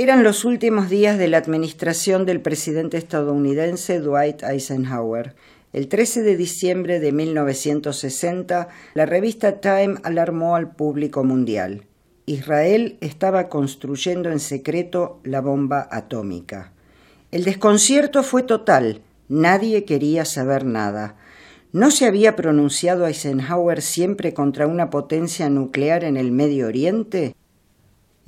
Eran los últimos días de la administración del presidente estadounidense Dwight Eisenhower. El 13 de diciembre de 1960, la revista Time alarmó al público mundial. Israel estaba construyendo en secreto la bomba atómica. El desconcierto fue total. Nadie quería saber nada. ¿No se había pronunciado Eisenhower siempre contra una potencia nuclear en el Medio Oriente?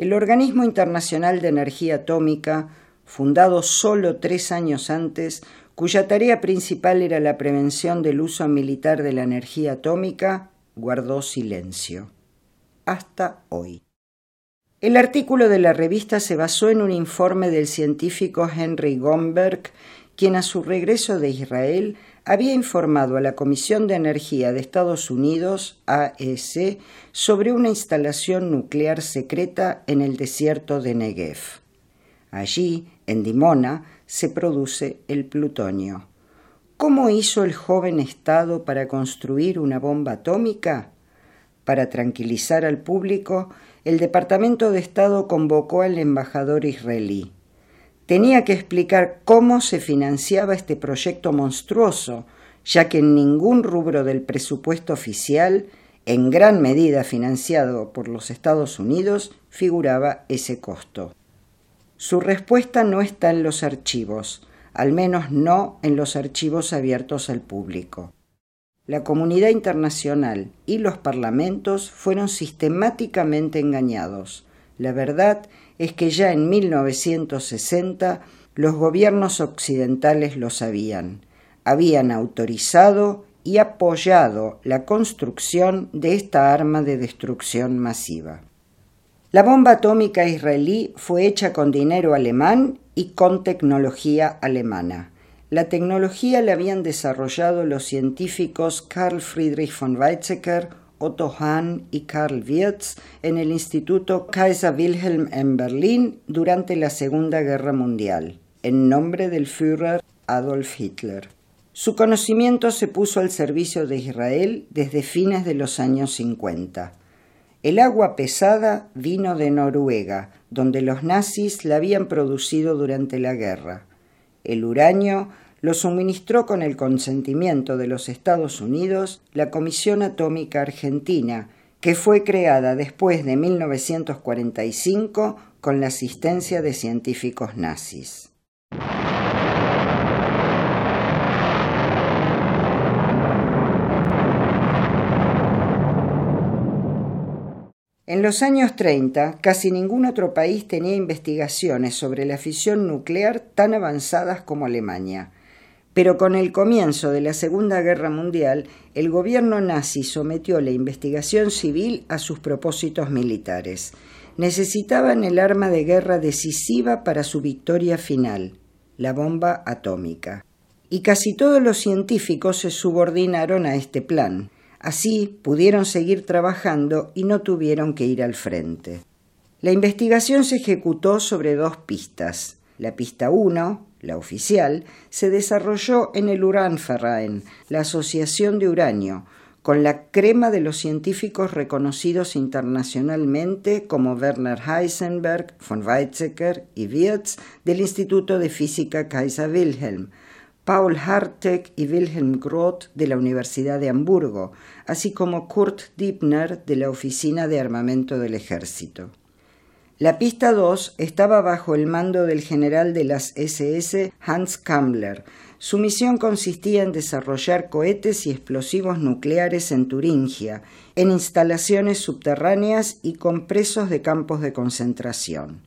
El Organismo Internacional de Energía Atómica, fundado solo tres años antes, cuya tarea principal era la prevención del uso militar de la energía atómica, guardó silencio. Hasta hoy. El artículo de la revista se basó en un informe del científico Henry Gomberg, quien a su regreso de Israel había informado a la Comisión de Energía de Estados Unidos, AES, sobre una instalación nuclear secreta en el desierto de Negev. Allí, en Dimona, se produce el plutonio. ¿Cómo hizo el joven Estado para construir una bomba atómica? Para tranquilizar al público, el Departamento de Estado convocó al embajador israelí tenía que explicar cómo se financiaba este proyecto monstruoso, ya que en ningún rubro del presupuesto oficial, en gran medida financiado por los Estados Unidos, figuraba ese costo. Su respuesta no está en los archivos, al menos no en los archivos abiertos al público. La comunidad internacional y los parlamentos fueron sistemáticamente engañados. La verdad es que ya en 1960 los gobiernos occidentales lo sabían. Habían autorizado y apoyado la construcción de esta arma de destrucción masiva. La bomba atómica israelí fue hecha con dinero alemán y con tecnología alemana. La tecnología la habían desarrollado los científicos Carl Friedrich von Weizsäcker, Otto Hahn y Karl Wirz en el Instituto Kaiser Wilhelm en Berlín durante la Segunda Guerra Mundial, en nombre del Führer Adolf Hitler. Su conocimiento se puso al servicio de Israel desde fines de los años 50. El agua pesada vino de Noruega, donde los nazis la habían producido durante la guerra. El uranio lo suministró con el consentimiento de los Estados Unidos la Comisión Atómica Argentina, que fue creada después de 1945 con la asistencia de científicos nazis. En los años 30, casi ningún otro país tenía investigaciones sobre la fisión nuclear tan avanzadas como Alemania. Pero con el comienzo de la Segunda Guerra Mundial, el gobierno nazi sometió la investigación civil a sus propósitos militares. Necesitaban el arma de guerra decisiva para su victoria final, la bomba atómica. Y casi todos los científicos se subordinaron a este plan. Así pudieron seguir trabajando y no tuvieron que ir al frente. La investigación se ejecutó sobre dos pistas. La pista 1, la oficial, se desarrolló en el Uranverein, la Asociación de Uranio, con la crema de los científicos reconocidos internacionalmente como Werner Heisenberg, von Weizsäcker y Wirtz del Instituto de Física Kaiser Wilhelm, Paul Hartek y Wilhelm Groth de la Universidad de Hamburgo, así como Kurt Diebner de la Oficina de Armamento del Ejército. La pista 2 estaba bajo el mando del general de las SS Hans Kammler. Su misión consistía en desarrollar cohetes y explosivos nucleares en Turingia, en instalaciones subterráneas y con presos de campos de concentración.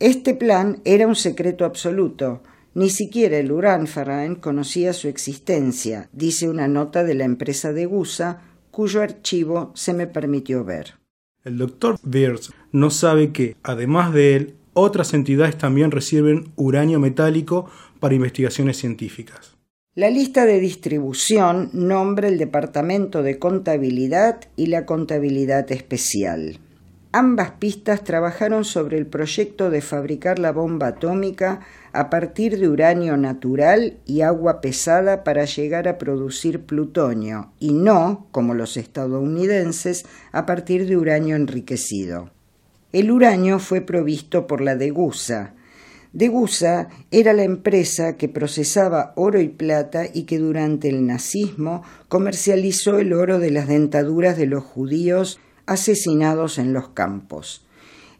Este plan era un secreto absoluto. Ni siquiera el uranfarain conocía su existencia, dice una nota de la empresa de Gusa, cuyo archivo se me permitió ver. El doctor Beers no sabe que, además de él, otras entidades también reciben uranio metálico para investigaciones científicas. La lista de distribución nombra el Departamento de Contabilidad y la Contabilidad Especial. Ambas pistas trabajaron sobre el proyecto de fabricar la bomba atómica a partir de uranio natural y agua pesada para llegar a producir plutonio, y no, como los estadounidenses, a partir de uranio enriquecido. El uranio fue provisto por la Degusa. Degusa era la empresa que procesaba oro y plata y que durante el nazismo comercializó el oro de las dentaduras de los judíos asesinados en los campos.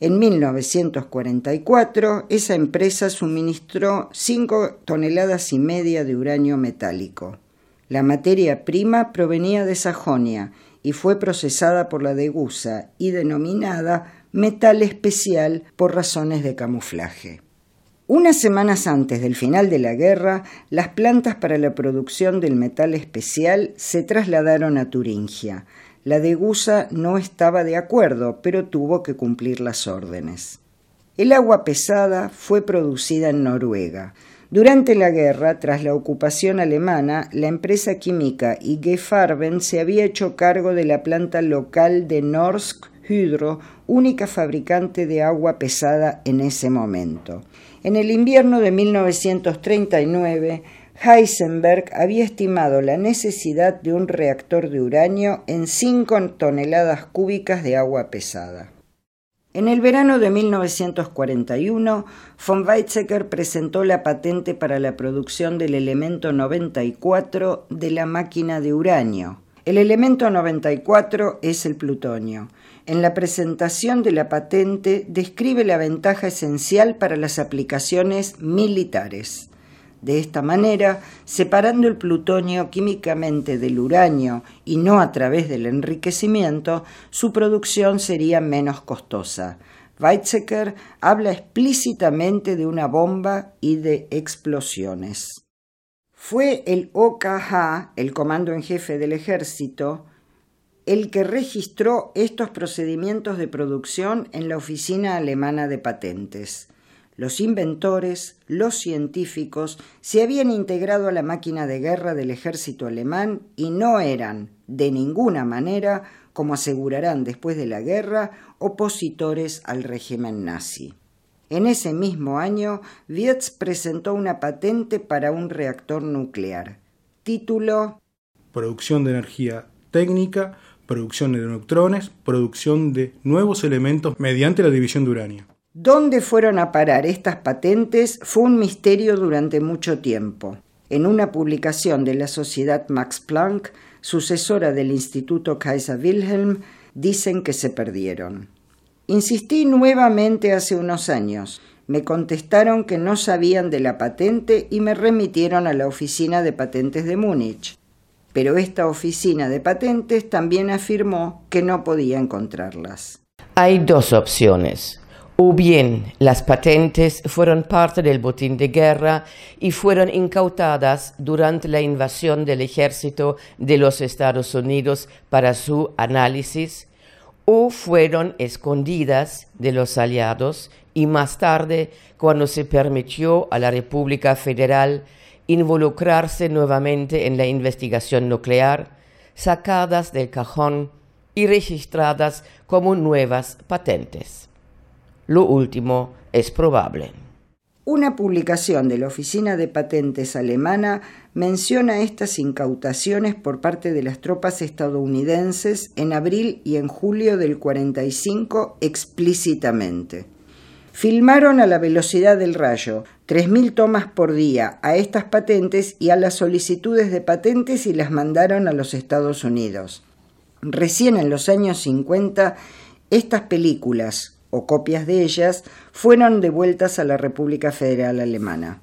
En 1944, esa empresa suministró cinco toneladas y media de uranio metálico. La materia prima provenía de Sajonia y fue procesada por la Degusa y denominada metal especial por razones de camuflaje. Unas semanas antes del final de la guerra, las plantas para la producción del metal especial se trasladaron a Turingia. La de no estaba de acuerdo, pero tuvo que cumplir las órdenes. El agua pesada fue producida en Noruega. Durante la guerra, tras la ocupación alemana, la empresa química IG Farben se había hecho cargo de la planta local de Norsk Hydro, única fabricante de agua pesada en ese momento. En el invierno de 1939, Heisenberg había estimado la necesidad de un reactor de uranio en 5 toneladas cúbicas de agua pesada. En el verano de 1941, von Weizsäcker presentó la patente para la producción del elemento 94 de la máquina de uranio. El elemento 94 es el plutonio. En la presentación de la patente describe la ventaja esencial para las aplicaciones militares. De esta manera, separando el plutonio químicamente del uranio y no a través del enriquecimiento, su producción sería menos costosa. Weizsäcker habla explícitamente de una bomba y de explosiones. Fue el OKH, el comando en jefe del ejército, el que registró estos procedimientos de producción en la Oficina Alemana de Patentes. Los inventores, los científicos, se habían integrado a la máquina de guerra del ejército alemán y no eran, de ninguna manera, como asegurarán después de la guerra, opositores al régimen nazi. En ese mismo año, Wietz presentó una patente para un reactor nuclear. Título Producción de energía técnica, producción de neutrones, producción de nuevos elementos mediante la división de uranio. ¿Dónde fueron a parar estas patentes? Fue un misterio durante mucho tiempo. En una publicación de la Sociedad Max Planck, sucesora del Instituto Kaiser Wilhelm, dicen que se perdieron. Insistí nuevamente hace unos años. Me contestaron que no sabían de la patente y me remitieron a la oficina de patentes de Múnich. Pero esta oficina de patentes también afirmó que no podía encontrarlas. Hay dos opciones o bien las patentes fueron parte del botín de guerra y fueron incautadas durante la invasión del ejército de los Estados Unidos para su análisis, o fueron escondidas de los aliados y más tarde, cuando se permitió a la República Federal involucrarse nuevamente en la investigación nuclear, sacadas del cajón y registradas como nuevas patentes. Lo último es probable. Una publicación de la Oficina de Patentes alemana menciona estas incautaciones por parte de las tropas estadounidenses en abril y en julio del 45 explícitamente. Filmaron a la velocidad del rayo, 3.000 tomas por día, a estas patentes y a las solicitudes de patentes y las mandaron a los Estados Unidos. Recién en los años 50, estas películas, o copias de ellas fueron devueltas a la República Federal Alemana.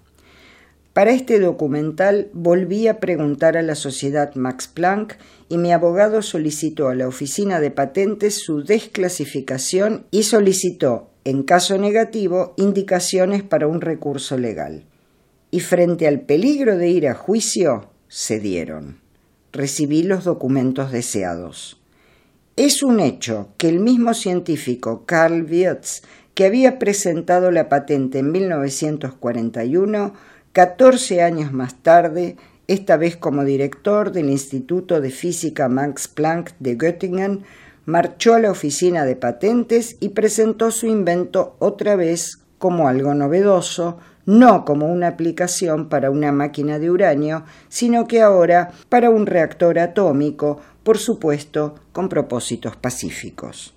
Para este documental volví a preguntar a la sociedad Max Planck y mi abogado solicitó a la oficina de patentes su desclasificación y solicitó, en caso negativo, indicaciones para un recurso legal. Y frente al peligro de ir a juicio, cedieron. Recibí los documentos deseados. Es un hecho que el mismo científico Carl Wirtz, que había presentado la patente en 1941, 14 años más tarde, esta vez como director del Instituto de Física Max Planck de Göttingen, marchó a la oficina de patentes y presentó su invento otra vez como algo novedoso, no como una aplicación para una máquina de uranio, sino que ahora para un reactor atómico, por supuesto, con propósitos pacíficos,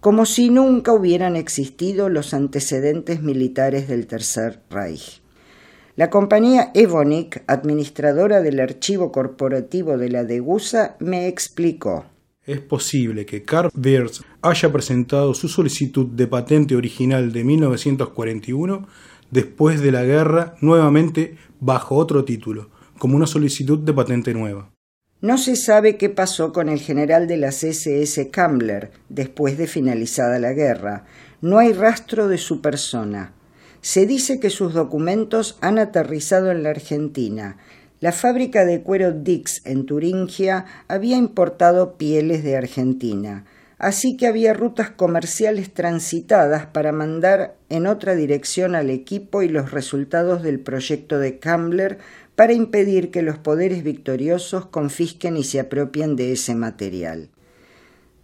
como si nunca hubieran existido los antecedentes militares del Tercer Reich. La compañía Evonik, administradora del archivo corporativo de la Degusa, me explicó. Es posible que Carl Wirtz haya presentado su solicitud de patente original de 1941 después de la guerra nuevamente bajo otro título, como una solicitud de patente nueva. No se sabe qué pasó con el general de las SS Kambler después de finalizada la guerra. No hay rastro de su persona. Se dice que sus documentos han aterrizado en la Argentina. La fábrica de cuero Dix en Turingia había importado pieles de Argentina, así que había rutas comerciales transitadas para mandar en otra dirección al equipo y los resultados del proyecto de Kambler para impedir que los poderes victoriosos confisquen y se apropien de ese material.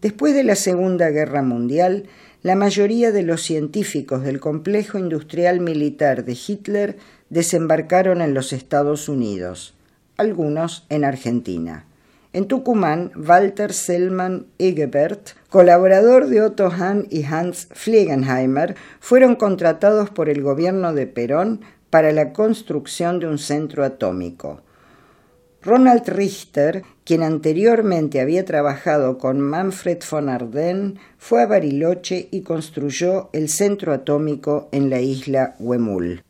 Después de la Segunda Guerra Mundial, la mayoría de los científicos del complejo industrial militar de Hitler desembarcaron en los Estados Unidos, algunos en Argentina. En Tucumán, Walter Selman Egebert, colaborador de Otto Hahn y Hans Fliegenheimer, fueron contratados por el gobierno de Perón para la construcción de un centro atómico. Ronald Richter, quien anteriormente había trabajado con Manfred von Arden, fue a Bariloche y construyó el centro atómico en la isla Wemul.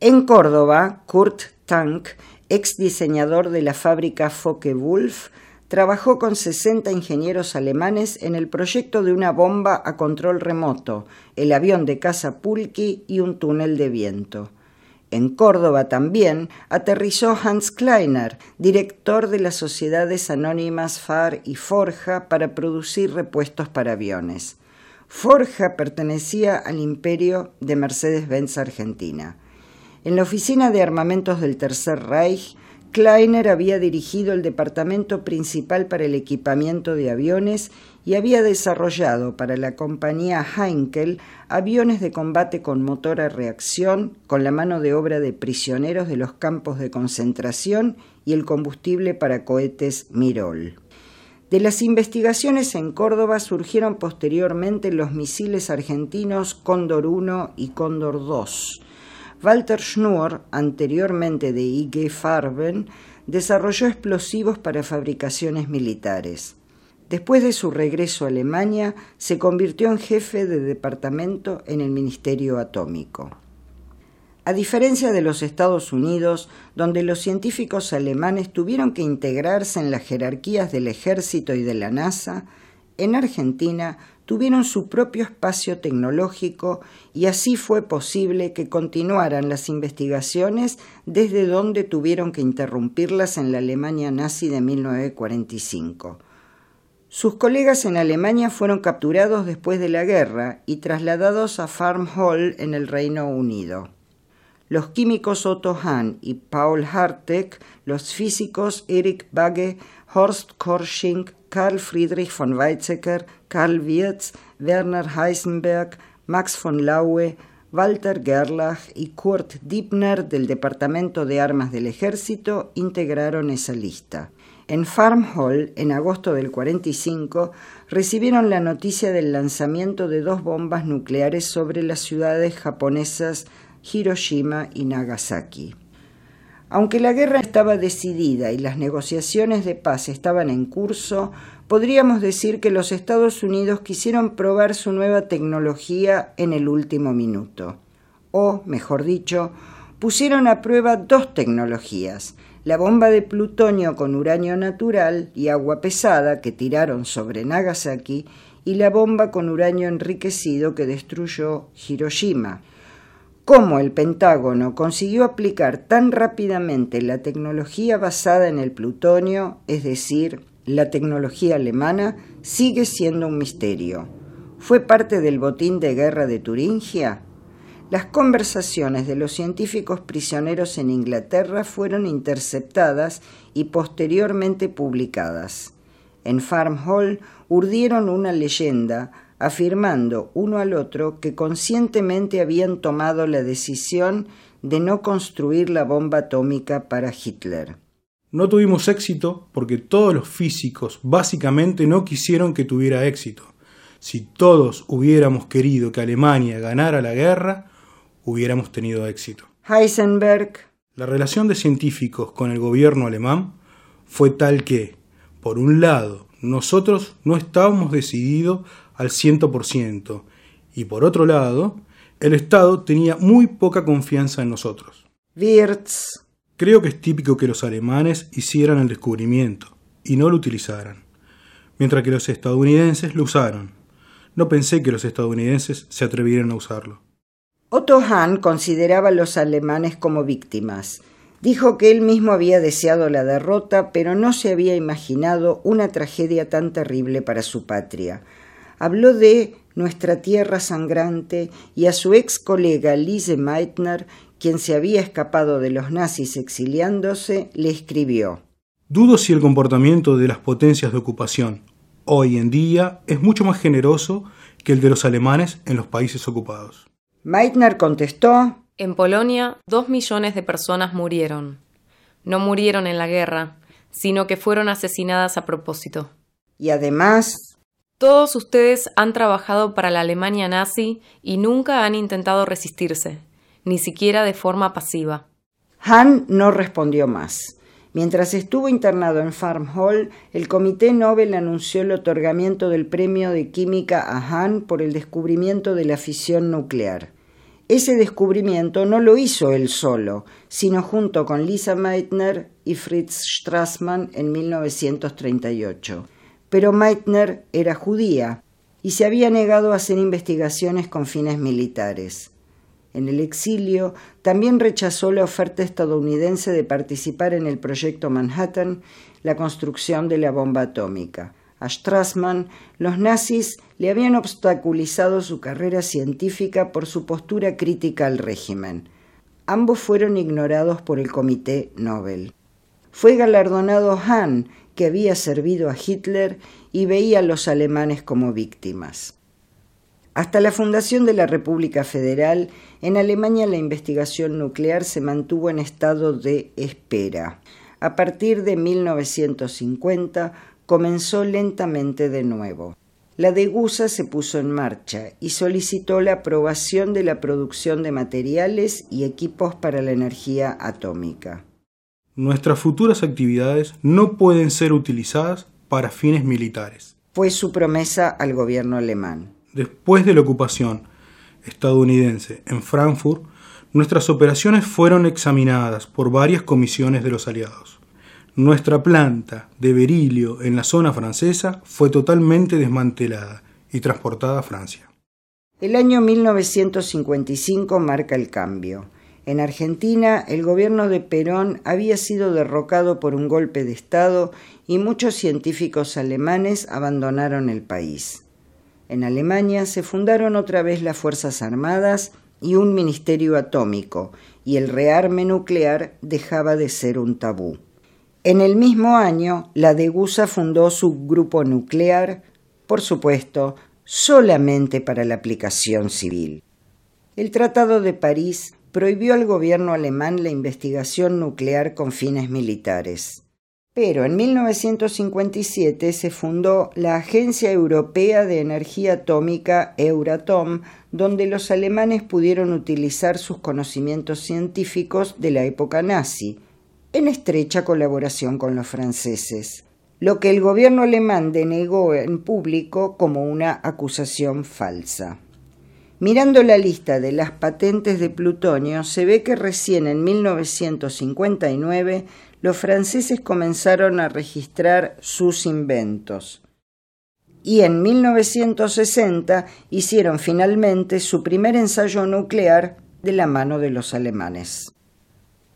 En Córdoba, Kurt Tank, ex diseñador de la fábrica Focke-Wulf, trabajó con 60 ingenieros alemanes en el proyecto de una bomba a control remoto, el avión de caza Pulki y un túnel de viento. En Córdoba también aterrizó Hans Kleiner, director de las sociedades anónimas FAR y Forja para producir repuestos para aviones. Forja pertenecía al imperio de Mercedes-Benz Argentina. En la oficina de armamentos del Tercer Reich, Kleiner había dirigido el departamento principal para el equipamiento de aviones y había desarrollado para la compañía Heinkel aviones de combate con motor a reacción, con la mano de obra de prisioneros de los campos de concentración y el combustible para cohetes Mirol. De las investigaciones en Córdoba surgieron posteriormente los misiles argentinos Cóndor 1 y Cóndor 2. Walter Schnurr, anteriormente de IG Farben, desarrolló explosivos para fabricaciones militares. Después de su regreso a Alemania, se convirtió en jefe de departamento en el Ministerio Atómico. A diferencia de los Estados Unidos, donde los científicos alemanes tuvieron que integrarse en las jerarquías del ejército y de la NASA, en Argentina tuvieron su propio espacio tecnológico y así fue posible que continuaran las investigaciones desde donde tuvieron que interrumpirlas en la Alemania nazi de 1945 sus colegas en Alemania fueron capturados después de la guerra y trasladados a Farm Hall en el Reino Unido. Los químicos Otto Hahn y Paul Hartek, los físicos Erich Bagge, Horst Korsching, Karl Friedrich von Weizsäcker, Karl Wirz, Werner Heisenberg, Max von Laue, Walter Gerlach y Kurt Diebner del Departamento de Armas del Ejército integraron esa lista en Farm Hall, en agosto del 45, recibieron la noticia del lanzamiento de dos bombas nucleares sobre las ciudades japonesas Hiroshima y Nagasaki. Aunque la guerra estaba decidida y las negociaciones de paz estaban en curso, podríamos decir que los Estados Unidos quisieron probar su nueva tecnología en el último minuto. O, mejor dicho, pusieron a prueba dos tecnologías, la bomba de plutonio con uranio natural y agua pesada que tiraron sobre Nagasaki y la bomba con uranio enriquecido que destruyó Hiroshima. Cómo el Pentágono consiguió aplicar tan rápidamente la tecnología basada en el plutonio, es decir, la tecnología alemana, sigue siendo un misterio. ¿Fue parte del botín de guerra de Turingia? Las conversaciones de los científicos prisioneros en Inglaterra fueron interceptadas y posteriormente publicadas. En Farm Hall urdieron una leyenda, afirmando uno al otro que conscientemente habían tomado la decisión de no construir la bomba atómica para Hitler. No tuvimos éxito porque todos los físicos básicamente no quisieron que tuviera éxito. Si todos hubiéramos querido que Alemania ganara la guerra, hubiéramos tenido éxito. Heisenberg. La relación de científicos con el gobierno alemán fue tal que, por un lado, nosotros no estábamos decididos al 100% y por otro lado, el Estado tenía muy poca confianza en nosotros. Wirtz. Creo que es típico que los alemanes hicieran el descubrimiento y no lo utilizaran, mientras que los estadounidenses lo usaron. No pensé que los estadounidenses se atrevieran a usarlo. Otto Hahn consideraba a los alemanes como víctimas. Dijo que él mismo había deseado la derrota, pero no se había imaginado una tragedia tan terrible para su patria. Habló de nuestra tierra sangrante y a su ex colega Lise Meitner, quien se había escapado de los nazis exiliándose, le escribió Dudo si el comportamiento de las potencias de ocupación hoy en día es mucho más generoso que el de los alemanes en los países ocupados. Meitner contestó, En Polonia, dos millones de personas murieron. No murieron en la guerra, sino que fueron asesinadas a propósito. Y además... Todos ustedes han trabajado para la Alemania nazi y nunca han intentado resistirse, ni siquiera de forma pasiva. Hahn no respondió más. Mientras estuvo internado en Farm Hall, el Comité Nobel anunció el otorgamiento del premio de química a Hahn por el descubrimiento de la fisión nuclear. Ese descubrimiento no lo hizo él solo, sino junto con Lisa Meitner y Fritz Strassmann en 1938. Pero Meitner era judía y se había negado a hacer investigaciones con fines militares. En el exilio, también rechazó la oferta estadounidense de participar en el proyecto Manhattan, la construcción de la bomba atómica a los nazis le habían obstaculizado su carrera científica por su postura crítica al régimen. Ambos fueron ignorados por el Comité Nobel. Fue galardonado Hahn, que había servido a Hitler y veía a los alemanes como víctimas. Hasta la fundación de la República Federal, en Alemania la investigación nuclear se mantuvo en estado de espera. A partir de 1950 comenzó lentamente de nuevo. La DEGUSA se puso en marcha y solicitó la aprobación de la producción de materiales y equipos para la energía atómica. Nuestras futuras actividades no pueden ser utilizadas para fines militares. Fue su promesa al gobierno alemán. Después de la ocupación estadounidense en Frankfurt, nuestras operaciones fueron examinadas por varias comisiones de los aliados. Nuestra planta de berilio en la zona francesa fue totalmente desmantelada y transportada a Francia. El año 1955 marca el cambio. En Argentina, el gobierno de Perón había sido derrocado por un golpe de Estado y muchos científicos alemanes abandonaron el país. En Alemania se fundaron otra vez las Fuerzas Armadas y un ministerio atómico, y el rearme nuclear dejaba de ser un tabú. En el mismo año, la Degusa fundó su grupo nuclear, por supuesto, solamente para la aplicación civil. El Tratado de París prohibió al gobierno alemán la investigación nuclear con fines militares. Pero en 1957 se fundó la Agencia Europea de Energía Atómica Euratom, donde los alemanes pudieron utilizar sus conocimientos científicos de la época nazi, en estrecha colaboración con los franceses, lo que el gobierno alemán denegó en público como una acusación falsa. Mirando la lista de las patentes de plutonio, se ve que recién en 1959 los franceses comenzaron a registrar sus inventos y en 1960 hicieron finalmente su primer ensayo nuclear de la mano de los alemanes.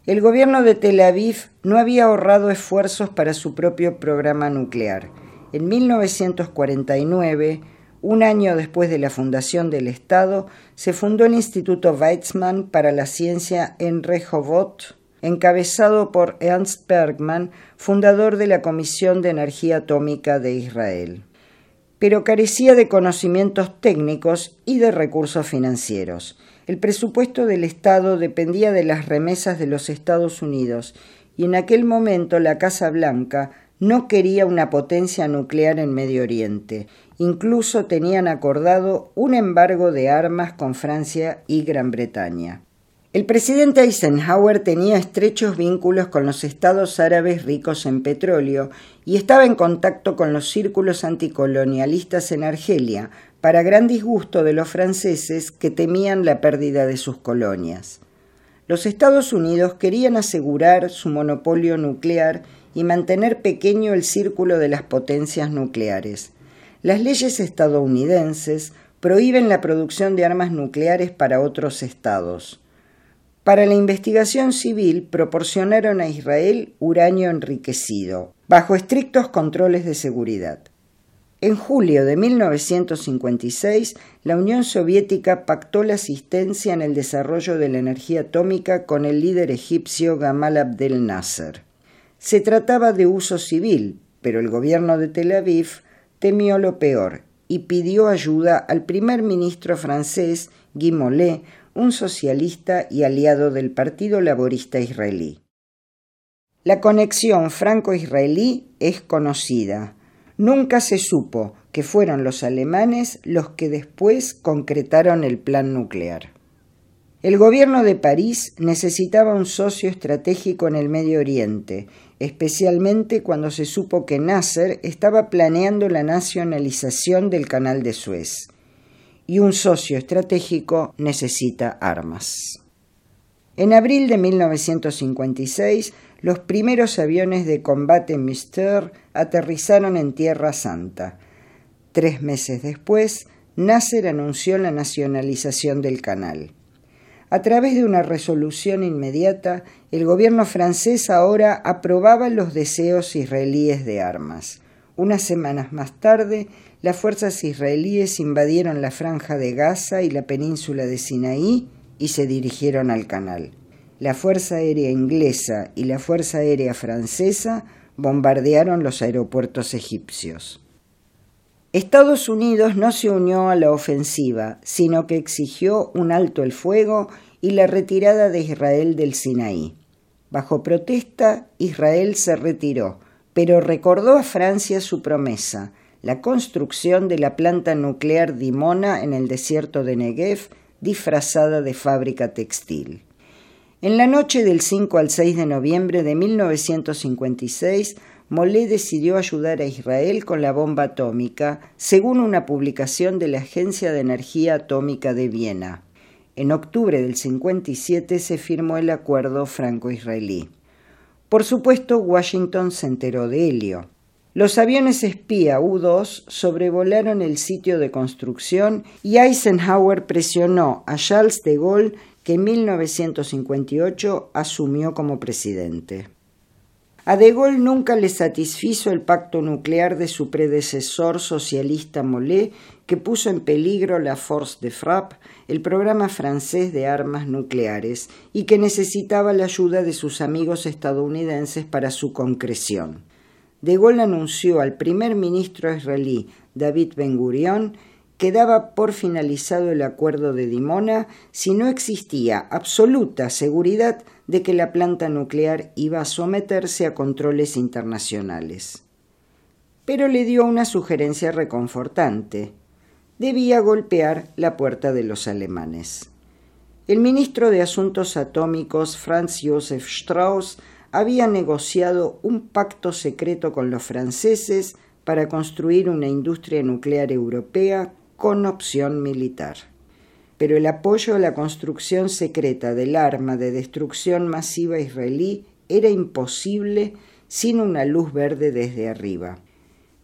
El gobierno de Tel Aviv no había ahorrado esfuerzos para su propio programa nuclear. En 1949, un año después de la fundación del Estado, se fundó el Instituto Weizmann para la Ciencia en Rehovot, encabezado por Ernst Bergman, fundador de la Comisión de Energía Atómica de Israel, pero carecía de conocimientos técnicos y de recursos financieros. El presupuesto del Estado dependía de las remesas de los Estados Unidos y en aquel momento la Casa Blanca no quería una potencia nuclear en Medio Oriente. Incluso tenían acordado un embargo de armas con Francia y Gran Bretaña. El presidente Eisenhower tenía estrechos vínculos con los estados árabes ricos en petróleo y estaba en contacto con los círculos anticolonialistas en Argelia, para gran disgusto de los franceses que temían la pérdida de sus colonias. Los Estados Unidos querían asegurar su monopolio nuclear y mantener pequeño el círculo de las potencias nucleares. Las leyes estadounidenses prohíben la producción de armas nucleares para otros estados. Para la investigación civil proporcionaron a Israel uranio enriquecido, bajo estrictos controles de seguridad. En julio de 1956, la Unión Soviética pactó la asistencia en el desarrollo de la energía atómica con el líder egipcio Gamal Abdel Nasser. Se trataba de uso civil, pero el gobierno de Tel Aviv temió lo peor y pidió ayuda al primer ministro francés Guy Mollet, un socialista y aliado del Partido Laborista Israelí. La conexión franco-israelí es conocida. Nunca se supo que fueron los alemanes los que después concretaron el plan nuclear. El gobierno de París necesitaba un socio estratégico en el Medio Oriente, especialmente cuando se supo que Nasser estaba planeando la nacionalización del Canal de Suez. Y un socio estratégico necesita armas. En abril de 1956, los primeros aviones de combate Mister aterrizaron en Tierra Santa. Tres meses después, Nasser anunció la nacionalización del canal. A través de una resolución inmediata, el gobierno francés ahora aprobaba los deseos israelíes de armas. Unas semanas más tarde, las fuerzas israelíes invadieron la franja de Gaza y la península de Sinaí y se dirigieron al canal la Fuerza Aérea Inglesa y la Fuerza Aérea Francesa bombardearon los aeropuertos egipcios. Estados Unidos no se unió a la ofensiva, sino que exigió un alto el fuego y la retirada de Israel del Sinaí. Bajo protesta, Israel se retiró, pero recordó a Francia su promesa, la construcción de la planta nuclear Dimona en el desierto de Negev, disfrazada de fábrica textil. En la noche del 5 al 6 de noviembre de 1956, Molé decidió ayudar a Israel con la bomba atómica, según una publicación de la Agencia de Energía Atómica de Viena. En octubre del 57 se firmó el acuerdo franco-israelí. Por supuesto, Washington se enteró de helio. Los aviones espía U-2 sobrevolaron el sitio de construcción y Eisenhower presionó a Charles de Gaulle que en 1958 asumió como presidente. A De Gaulle nunca le satisfizo el pacto nuclear de su predecesor socialista Molé, que puso en peligro la Force de Frappe, el programa francés de armas nucleares, y que necesitaba la ayuda de sus amigos estadounidenses para su concreción. De Gaulle anunció al primer ministro israelí David Ben Gurion quedaba por finalizado el acuerdo de Dimona si no existía absoluta seguridad de que la planta nuclear iba a someterse a controles internacionales. Pero le dio una sugerencia reconfortante. Debía golpear la puerta de los alemanes. El ministro de Asuntos Atómicos, Franz Josef Strauss, había negociado un pacto secreto con los franceses para construir una industria nuclear europea con opción militar. Pero el apoyo a la construcción secreta del arma de destrucción masiva israelí era imposible sin una luz verde desde arriba.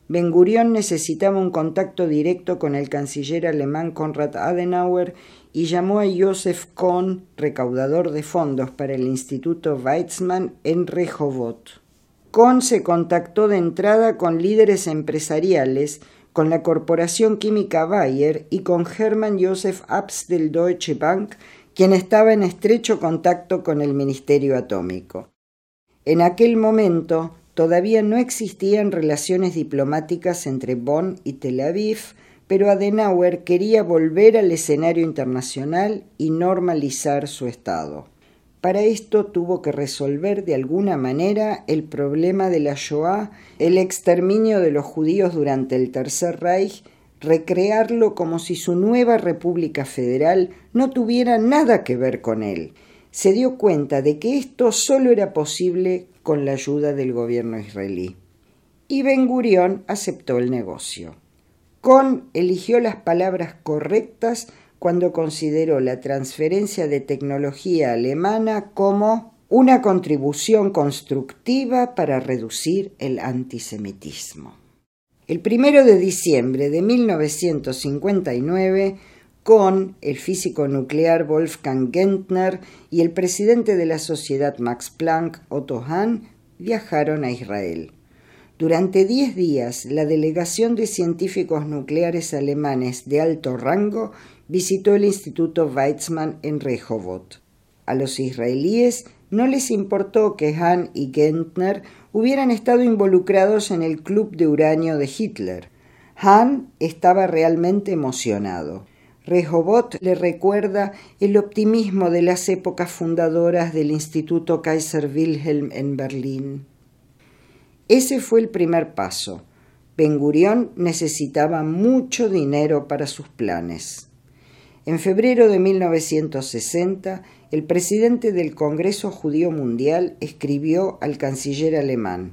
Ben Gurión necesitaba un contacto directo con el canciller alemán Konrad Adenauer y llamó a Joseph Kohn, recaudador de fondos para el Instituto Weizmann en Rehovot. Kohn se contactó de entrada con líderes empresariales con la Corporación Química Bayer y con Hermann Josef Abs del Deutsche Bank, quien estaba en estrecho contacto con el Ministerio Atómico. En aquel momento todavía no existían relaciones diplomáticas entre Bonn y Tel Aviv, pero Adenauer quería volver al escenario internacional y normalizar su estado. Para esto tuvo que resolver de alguna manera el problema de la Shoah, el exterminio de los judíos durante el Tercer Reich, recrearlo como si su nueva República Federal no tuviera nada que ver con él. Se dio cuenta de que esto solo era posible con la ayuda del gobierno israelí. Y Ben Gurión aceptó el negocio. Con eligió las palabras correctas cuando consideró la transferencia de tecnología alemana como una contribución constructiva para reducir el antisemitismo. El primero de diciembre de 1959, con el físico nuclear Wolfgang Gentner y el presidente de la sociedad Max Planck, Otto Hahn, viajaron a Israel. Durante diez días, la delegación de científicos nucleares alemanes de alto rango visitó el Instituto Weizmann en Rehovot. A los israelíes no les importó que Hahn y Gentner hubieran estado involucrados en el club de uranio de Hitler. Hahn estaba realmente emocionado. Rehovot le recuerda el optimismo de las épocas fundadoras del Instituto Kaiser Wilhelm en Berlín. Ese fue el primer paso. Ben necesitaba mucho dinero para sus planes. En febrero de 1960, el presidente del Congreso Judío Mundial escribió al canciller alemán.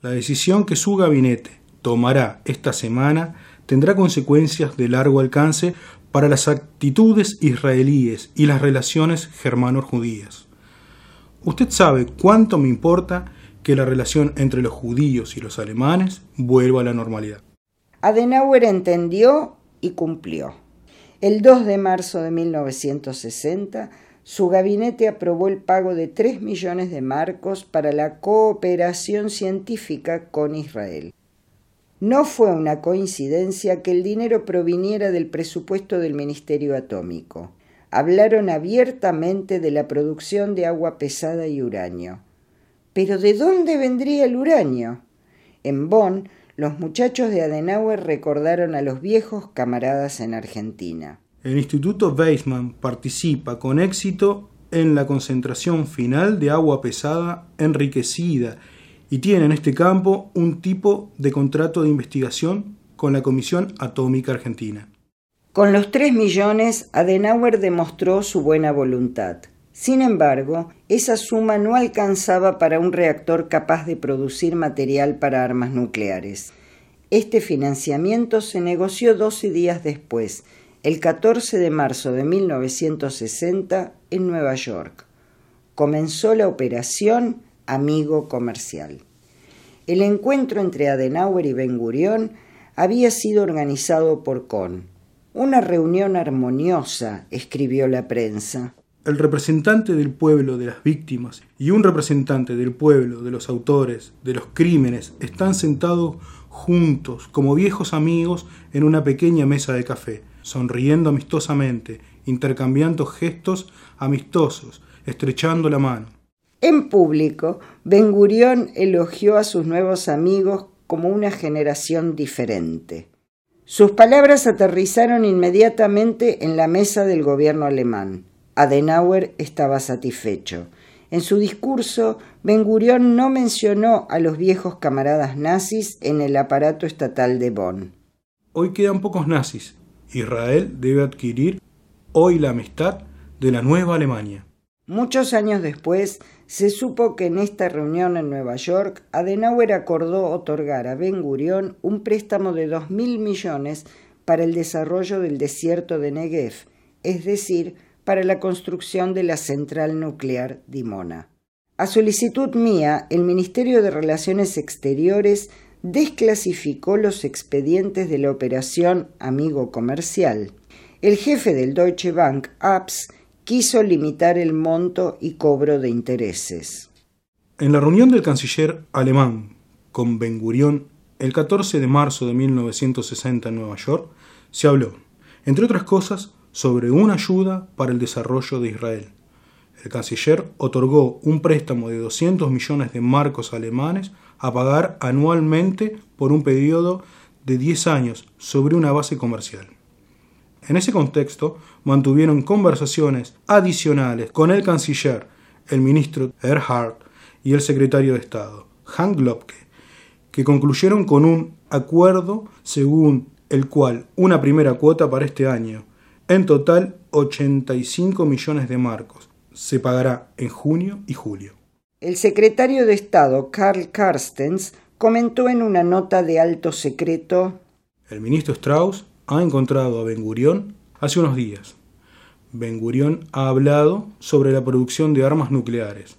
La decisión que su gabinete tomará esta semana tendrá consecuencias de largo alcance para las actitudes israelíes y las relaciones germano judías Usted sabe cuánto me importa que la relación entre los judíos y los alemanes vuelva a la normalidad. Adenauer entendió y cumplió. El 2 de marzo de 1960, su gabinete aprobó el pago de 3 millones de marcos para la cooperación científica con Israel. No fue una coincidencia que el dinero proviniera del presupuesto del Ministerio Atómico. Hablaron abiertamente de la producción de agua pesada y uranio. Pero ¿de dónde vendría el uranio? En Bonn, los muchachos de Adenauer recordaron a los viejos camaradas en Argentina. El Instituto Weizmann participa con éxito en la concentración final de agua pesada enriquecida y tiene en este campo un tipo de contrato de investigación con la Comisión Atómica Argentina. Con los 3 millones, Adenauer demostró su buena voluntad. Sin embargo, esa suma no alcanzaba para un reactor capaz de producir material para armas nucleares. Este financiamiento se negoció 12 días después, el 14 de marzo de 1960, en Nueva York. Comenzó la operación Amigo Comercial. El encuentro entre Adenauer y Ben Gurión había sido organizado por Kohn. Una reunión armoniosa, escribió la prensa el representante del pueblo de las víctimas y un representante del pueblo de los autores de los crímenes están sentados juntos como viejos amigos en una pequeña mesa de café, sonriendo amistosamente, intercambiando gestos amistosos, estrechando la mano. En público, Ben Gurión elogió a sus nuevos amigos como una generación diferente. Sus palabras aterrizaron inmediatamente en la mesa del gobierno alemán. Adenauer estaba satisfecho. En su discurso, Ben Gurión no mencionó a los viejos camaradas nazis en el aparato estatal de Bonn. Hoy quedan pocos nazis. Israel debe adquirir hoy la amistad de la nueva Alemania. Muchos años después, se supo que en esta reunión en Nueva York, Adenauer acordó otorgar a Ben Gurión un préstamo de 2.000 millones para el desarrollo del desierto de Negev, es decir, para la construcción de la central nuclear Dimona. A solicitud mía, el Ministerio de Relaciones Exteriores desclasificó los expedientes de la operación Amigo Comercial. El jefe del Deutsche Bank, APS, quiso limitar el monto y cobro de intereses. En la reunión del canciller alemán con Ben Gurion el 14 de marzo de 1960 en Nueva York, se habló, entre otras cosas, sobre una ayuda para el desarrollo de Israel. El canciller otorgó un préstamo de 200 millones de marcos alemanes a pagar anualmente por un periodo de 10 años sobre una base comercial. En ese contexto, mantuvieron conversaciones adicionales con el canciller, el ministro Erhard y el secretario de Estado, Hank Lopke, que concluyeron con un acuerdo según el cual una primera cuota para este año en total, 85 millones de marcos. Se pagará en junio y julio. El secretario de Estado, Karl Karstens comentó en una nota de alto secreto: El ministro Strauss ha encontrado a Ben Gurion hace unos días. Ben Gurion ha hablado sobre la producción de armas nucleares.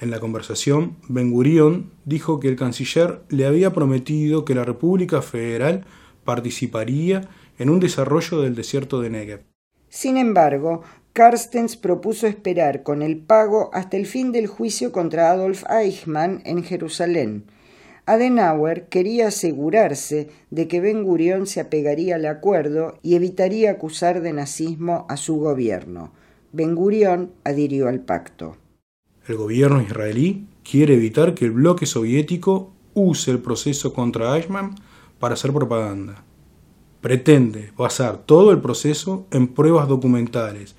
En la conversación, Ben Gurion dijo que el canciller le había prometido que la República Federal participaría en un desarrollo del desierto de Negev. Sin embargo, Karstens propuso esperar con el pago hasta el fin del juicio contra Adolf Eichmann en Jerusalén. Adenauer quería asegurarse de que Ben gurion se apegaría al acuerdo y evitaría acusar de nazismo a su gobierno. Ben gurion adhirió al pacto. El gobierno israelí quiere evitar que el bloque soviético use el proceso contra Eichmann para hacer propaganda pretende basar todo el proceso en pruebas documentales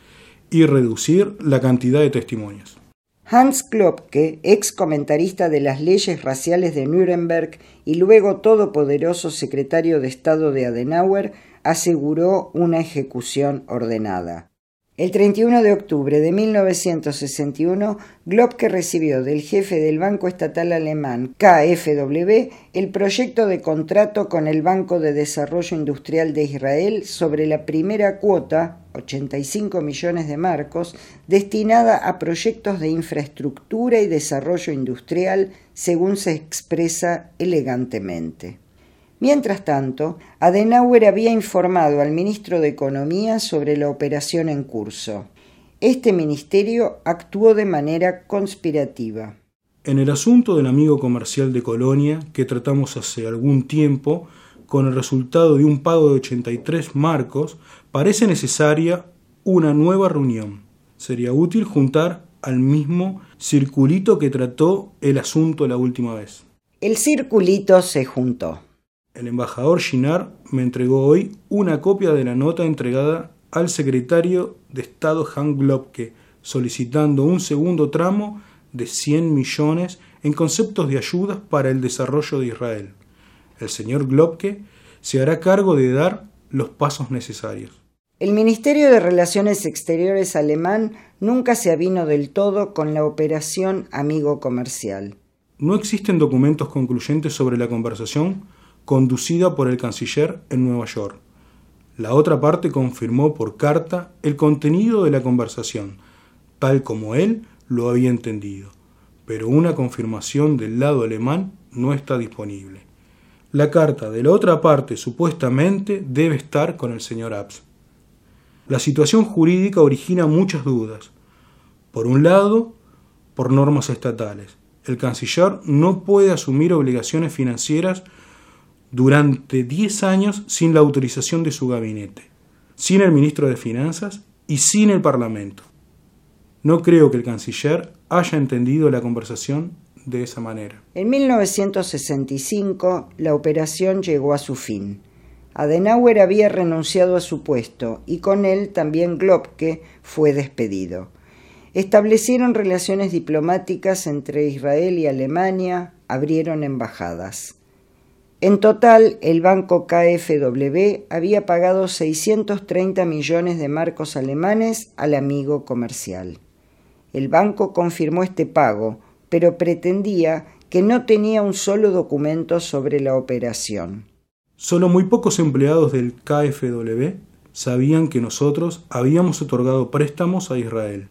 y reducir la cantidad de testimonios. Hans Klopke, ex comentarista de las leyes raciales de Nuremberg y luego todopoderoso secretario de Estado de Adenauer, aseguró una ejecución ordenada. El 31 de octubre de 1961, Globke recibió del jefe del Banco Estatal Alemán KfW el proyecto de contrato con el Banco de Desarrollo Industrial de Israel sobre la primera cuota, 85 millones de marcos, destinada a proyectos de infraestructura y desarrollo industrial, según se expresa elegantemente. Mientras tanto, Adenauer había informado al ministro de Economía sobre la operación en curso. Este ministerio actuó de manera conspirativa. En el asunto del amigo comercial de Colonia, que tratamos hace algún tiempo, con el resultado de un pago de 83 marcos, parece necesaria una nueva reunión. Sería útil juntar al mismo circulito que trató el asunto la última vez. El circulito se juntó. El embajador Ginar me entregó hoy una copia de la nota entregada al secretario de Estado Han Globke, solicitando un segundo tramo de 100 millones en conceptos de ayudas para el desarrollo de Israel. El señor Globke se hará cargo de dar los pasos necesarios. El Ministerio de Relaciones Exteriores alemán nunca se avino del todo con la operación Amigo Comercial. No existen documentos concluyentes sobre la conversación conducida por el canciller en Nueva York. La otra parte confirmó por carta el contenido de la conversación, tal como él lo había entendido, pero una confirmación del lado alemán no está disponible. La carta de la otra parte supuestamente debe estar con el señor Apps. La situación jurídica origina muchas dudas. Por un lado, por normas estatales, el canciller no puede asumir obligaciones financieras durante 10 años sin la autorización de su gabinete, sin el ministro de Finanzas y sin el Parlamento. No creo que el canciller haya entendido la conversación de esa manera. En 1965 la operación llegó a su fin. Adenauer había renunciado a su puesto y con él también Globke fue despedido. Establecieron relaciones diplomáticas entre Israel y Alemania, abrieron embajadas. En total, el banco KfW había pagado 630 millones de marcos alemanes al amigo comercial. El banco confirmó este pago, pero pretendía que no tenía un solo documento sobre la operación. Solo muy pocos empleados del KfW sabían que nosotros habíamos otorgado préstamos a Israel,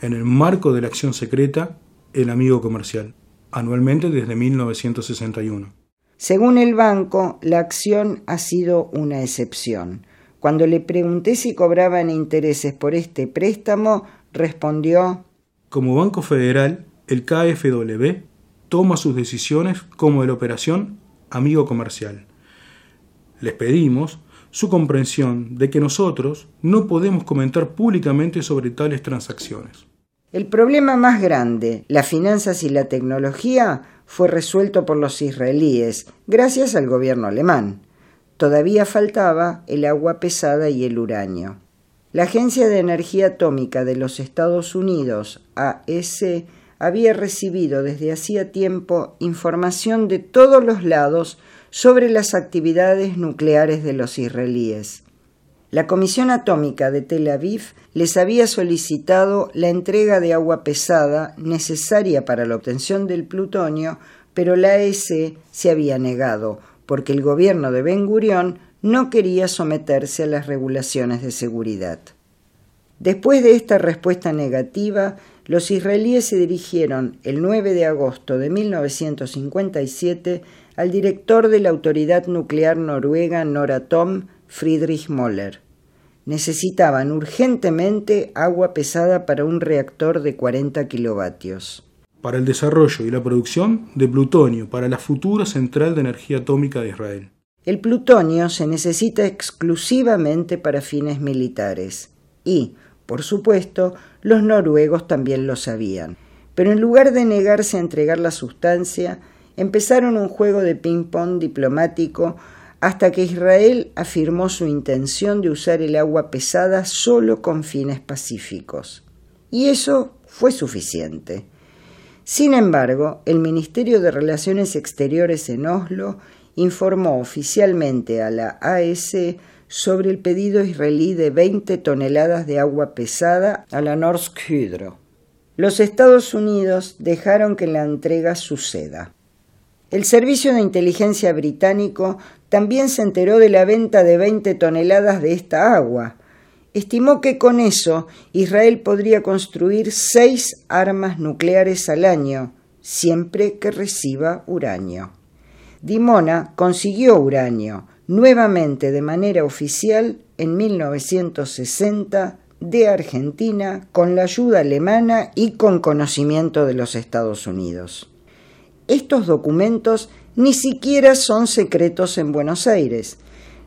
en el marco de la acción secreta El Amigo Comercial, anualmente desde 1961. Según el banco, la acción ha sido una excepción. Cuando le pregunté si cobraban intereses por este préstamo, respondió Como Banco Federal, el KFW toma sus decisiones como de la operación amigo comercial. Les pedimos su comprensión de que nosotros no podemos comentar públicamente sobre tales transacciones. El problema más grande, las finanzas y la tecnología, fue resuelto por los israelíes, gracias al gobierno alemán. Todavía faltaba el agua pesada y el uranio. La Agencia de Energía Atómica de los Estados Unidos, AEC, había recibido desde hacía tiempo información de todos los lados sobre las actividades nucleares de los israelíes. La Comisión Atómica de Tel Aviv les había solicitado la entrega de agua pesada necesaria para la obtención del plutonio, pero la s e se había negado, porque el gobierno de Ben Gurión no quería someterse a las regulaciones de seguridad. Después de esta respuesta negativa, los israelíes se dirigieron el 9 de agosto de 1957 al director de la Autoridad Nuclear Noruega Noratom, Friedrich Moller necesitaban urgentemente agua pesada para un reactor de 40 kilovatios. Para el desarrollo y la producción de plutonio para la futura central de energía atómica de Israel. El plutonio se necesita exclusivamente para fines militares y, por supuesto, los noruegos también lo sabían. Pero en lugar de negarse a entregar la sustancia, empezaron un juego de ping-pong diplomático hasta que Israel afirmó su intención de usar el agua pesada solo con fines pacíficos. Y eso fue suficiente. Sin embargo, el Ministerio de Relaciones Exteriores en Oslo informó oficialmente a la AS e sobre el pedido israelí de 20 toneladas de agua pesada a la Norsk Hydro. Los Estados Unidos dejaron que la entrega suceda. El Servicio de Inteligencia Británico también se enteró de la venta de 20 toneladas de esta agua. Estimó que con eso Israel podría construir seis armas nucleares al año, siempre que reciba uranio. Dimona consiguió uranio, nuevamente de manera oficial, en 1960 de Argentina con la ayuda alemana y con conocimiento de los Estados Unidos. Estos documentos ni siquiera son secretos en Buenos Aires.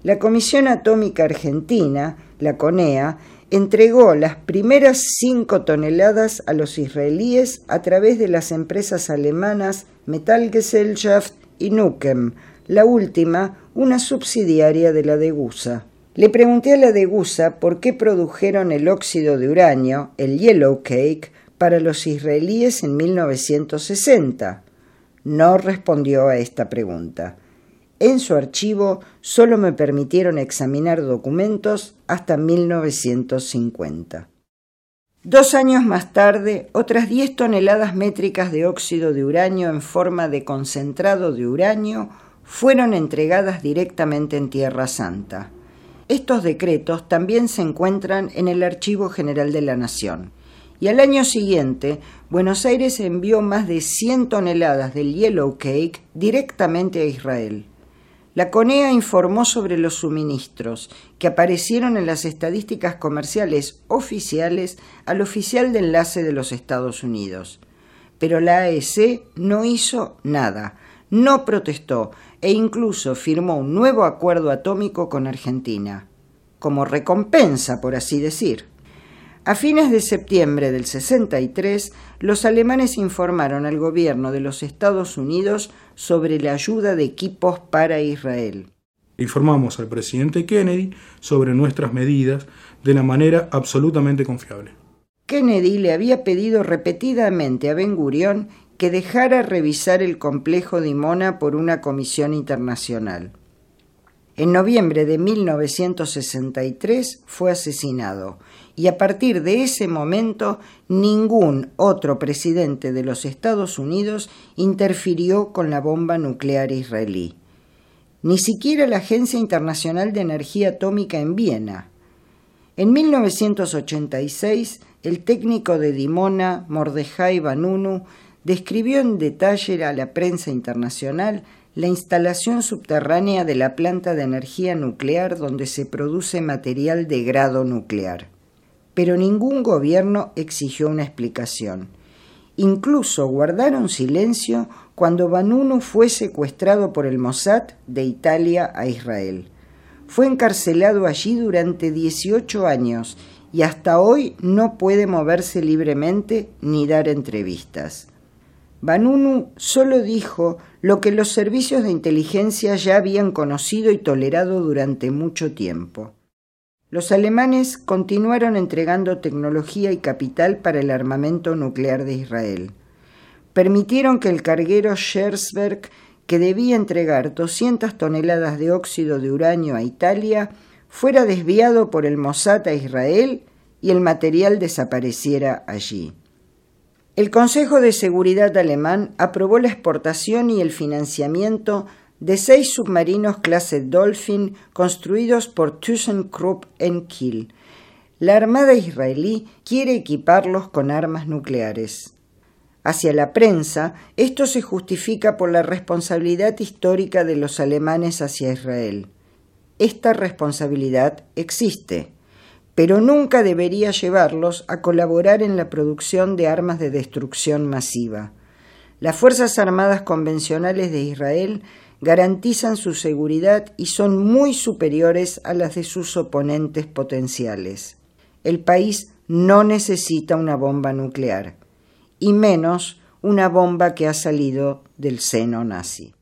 La Comisión Atómica Argentina, la CONEA, entregó las primeras cinco toneladas a los israelíes a través de las empresas alemanas Metalgesellschaft y Nukem, la última una subsidiaria de la Degusa. Le pregunté a la Degusa por qué produjeron el óxido de uranio, el yellow cake, para los israelíes en 1960 no respondió a esta pregunta. En su archivo solo me permitieron examinar documentos hasta 1950. Dos años más tarde, otras 10 toneladas métricas de óxido de uranio en forma de concentrado de uranio fueron entregadas directamente en Tierra Santa. Estos decretos también se encuentran en el Archivo General de la Nación. Y al año siguiente, Buenos Aires envió más de 100 toneladas del Yellow Cake directamente a Israel. La CONEA informó sobre los suministros, que aparecieron en las estadísticas comerciales oficiales al oficial de enlace de los Estados Unidos. Pero la AEC no hizo nada, no protestó e incluso firmó un nuevo acuerdo atómico con Argentina, como recompensa, por así decir. A fines de septiembre del 63, los alemanes informaron al gobierno de los Estados Unidos sobre la ayuda de equipos para Israel. Informamos al presidente Kennedy sobre nuestras medidas de la manera absolutamente confiable. Kennedy le había pedido repetidamente a Ben Gurion que dejara revisar el complejo de Imona por una comisión internacional. En noviembre de 1963 fue asesinado y a partir de ese momento ningún otro presidente de los Estados Unidos interfirió con la bomba nuclear israelí. Ni siquiera la Agencia Internacional de Energía Atómica en Viena. En 1986, el técnico de Dimona, Mordejai Banunu, describió en detalle a la prensa internacional la instalación subterránea de la planta de energía nuclear donde se produce material de grado nuclear pero ningún gobierno exigió una explicación. Incluso guardaron silencio cuando Banunu fue secuestrado por el Mossad de Italia a Israel. Fue encarcelado allí durante 18 años y hasta hoy no puede moverse libremente ni dar entrevistas. Banunu solo dijo lo que los servicios de inteligencia ya habían conocido y tolerado durante mucho tiempo. Los alemanes continuaron entregando tecnología y capital para el armamento nuclear de Israel. Permitieron que el carguero Scherzberg, que debía entregar 200 toneladas de óxido de uranio a Italia, fuera desviado por el Mossad a Israel y el material desapareciera allí. El Consejo de Seguridad alemán aprobó la exportación y el financiamiento de seis submarinos clase Dolphin construidos por ThyssenKrupp en Kiel. La Armada israelí quiere equiparlos con armas nucleares. Hacia la prensa, esto se justifica por la responsabilidad histórica de los alemanes hacia Israel. Esta responsabilidad existe, pero nunca debería llevarlos a colaborar en la producción de armas de destrucción masiva. Las Fuerzas Armadas Convencionales de Israel garantizan su seguridad y son muy superiores a las de sus oponentes potenciales. El país no necesita una bomba nuclear, y menos una bomba que ha salido del seno nazi.